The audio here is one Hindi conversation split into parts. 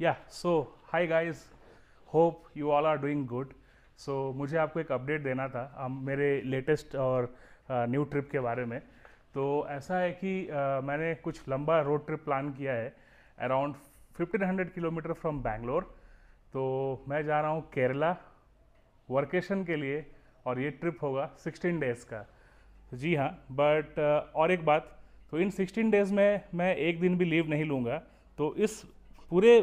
या so hi guys hope you all are doing good so मुझे आपको एक अपडेट देना था हम मेरे लेटेस्ट और न्यू uh, ट्रिप के बारे में तो ऐसा है कि uh, मैंने कुछ लंबा रोड ट्रिप प्लान किया है अराउंड 1500 किलोमीटर फ्रॉम बैंगलोर तो मैं जा रहा हूँ केरला वर्केशन के लिए और ये ट्रिप होगा 16 डेज़ का जी हाँ बट और एक बात तो इन 16 डेज़ में मैं एक दिन भी लीव नहीं लूँगा तो इस पूरे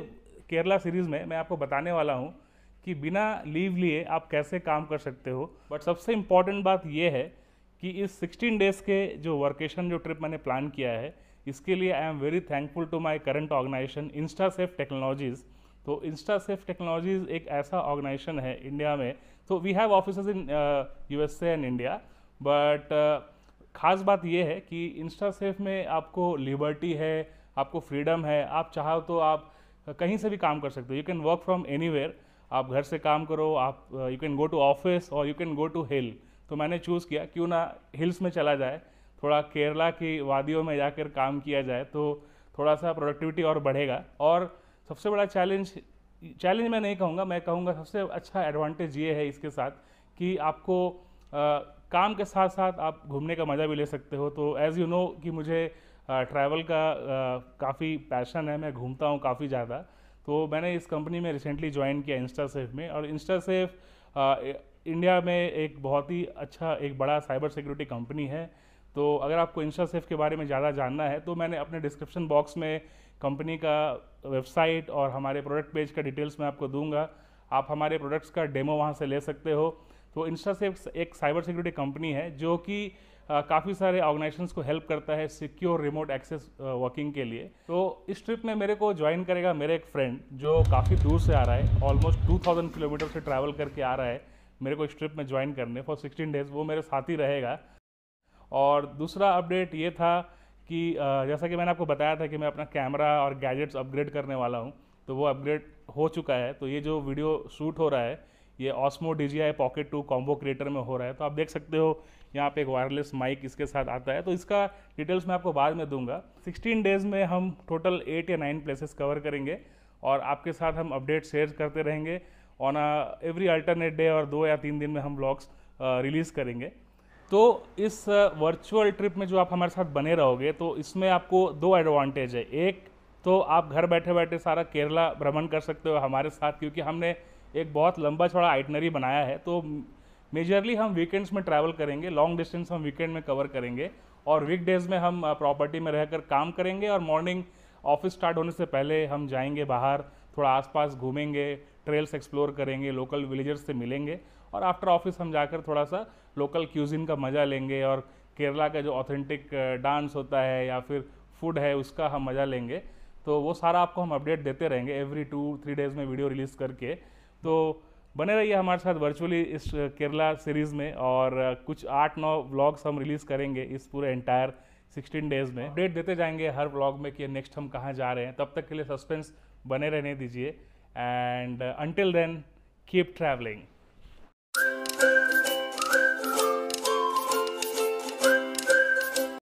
केरला सीरीज़ में मैं आपको बताने वाला हूँ कि बिना लीव लिए आप कैसे काम कर सकते हो बट सबसे इम्पॉर्टेंट बात यह है कि इस 16 डेज़ के जो वर्केशन जो ट्रिप मैंने प्लान किया है इसके लिए I am very thankful to my current organization Insta Safe Technologies तो इंस्टा सेफ टेक्नोलॉजीज़ एक ऐसा ऑर्गेनाइजेशन है इंडिया में तो we have office in U S and India but ख़ास बात यह है कि इंस्टा सेफ में आपको लिबर्टी है आपको फ्रीडम है आप चाहो तो आप कहीं से भी काम कर सकते हो you can work from any आप घर से काम करो आप you can go to office और you can go to hill तो मैंने चूज़ किया क्यों ना हिल्स में चला जाए थोड़ा केरला की वादियों में जाकर काम किया जाए तो थोड़ा सा प्रोडक्टिविटी और बढ़ेगा और सबसे बड़ा चैलेंज चैलेंज मैं नहीं कहूँगा मैं कहूँगा सबसे अच्छा एडवांटेज ये है इसके साथ कि आपको आ, uh, काम के साथ साथ आप घूमने का मज़ा भी ले सकते हो तो एज़ यू नो कि मुझे ट्रैवल का काफ़ी पैशन है मैं घूमता हूँ काफ़ी ज़्यादा तो मैंने इस कंपनी में रिसेंटली ज्वाइन किया इंस्टा सेफ में और इंस्टा सेफ इंडिया में एक बहुत ही अच्छा एक बड़ा साइबर सिक्योरिटी कंपनी है तो अगर आपको इंस्टा सेफ के बारे में ज़्यादा जानना है तो मैंने अपने डिस्क्रिप्शन बॉक्स में कंपनी का वेबसाइट और हमारे प्रोडक्ट पेज का डिटेल्स मैं आपको दूंगा आप हमारे प्रोडक्ट्स का डेमो वहाँ से ले सकते हो तो इंस्टा सेफ एक साइबर सिक्योरिटी कंपनी है जो कि काफ़ी सारे ऑर्गेनाइजेशन को हेल्प करता है सिक्योर रिमोट एक्सेस वर्किंग के लिए तो इस ट्रिप में मेरे को ज्वाइन करेगा मेरे एक फ्रेंड जो काफ़ी दूर से आ रहा है ऑलमोस्ट टू थाउजेंड किलोमीटर से ट्रैवल करके आ रहा है मेरे को इस ट्रिप में ज्वाइन करने फॉर सिक्सटीन डेज वो मेरे साथ ही रहेगा और दूसरा अपडेट ये था कि जैसा कि मैंने आपको बताया था कि मैं अपना कैमरा और गैजेट्स अपग्रेड करने वाला हूँ तो वो अपग्रेड हो चुका है तो ये जो वीडियो शूट हो रहा है ये Osmo D J I pocket two combo creator में हो रहा है तो आप देख सकते हो यहाँ पे एक वायरलेस माइक इसके साथ आता है तो इसका डिटेल्स मैं आपको बाद में दूंगा 16 डेज़ में हम टोटल एट या नाइन प्लेसेस कवर करेंगे और आपके साथ हम अपडेट शेयर करते रहेंगे ऑन एवरी अल्टरनेट डे और दो या तीन दिन में हम ब्लॉग्स रिलीज़ करेंगे तो इस वर्चुअल ट्रिप में जो आप हमारे साथ बने रहोगे तो इसमें आपको दो एडवांटेज है एक तो आप घर बैठे बैठे सारा केरला भ्रमण कर सकते हो हमारे साथ क्योंकि हमने एक बहुत लंबा छोड़ा आइटनरी बनाया है तो मेजरली हम वीकेंड्स में ट्रैवल करेंगे लॉन्ग डिस्टेंस हम वीकेंड में कवर करेंगे और वीकडेज़ में हम प्रॉपर्टी uh, में रहकर काम करेंगे और मॉर्निंग ऑफिस स्टार्ट होने से पहले हम जाएंगे बाहर थोड़ा आसपास घूमेंगे ट्रेल्स एक्सप्लोर करेंगे लोकल विलेजर्स से मिलेंगे और आफ्टर ऑफिस हम जाकर थोड़ा सा लोकल क्यूजिन का मज़ा लेंगे और केरला का जो ऑथेंटिक डांस uh, होता है या फिर फूड है उसका हम मज़ा लेंगे तो वो सारा आपको हम अपडेट देते रहेंगे एवरी टू थ्री डेज़ में वीडियो रिलीज़ करके तो बने रहिए हमारे साथ वर्चुअली इस केरला सीरीज़ में और कुछ आठ नौ व्लॉग्स हम रिलीज़ करेंगे इस पूरे एंटायर 16 डेज़ में अपडेट देते जाएंगे हर व्लॉग में कि नेक्स्ट हम कहाँ जा रहे हैं तब तक के लिए सस्पेंस बने रहने दीजिए and until then keep travelling